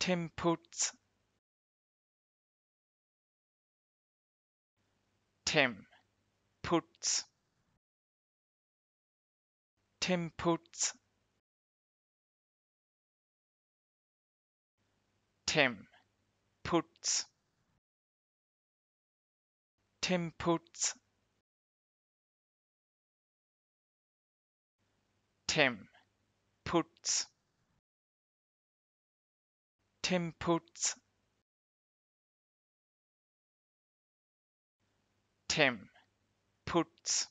Tim puts Tim puts Tim puts Tim puts Tim puts Tim puts Tim puts. Tim puts.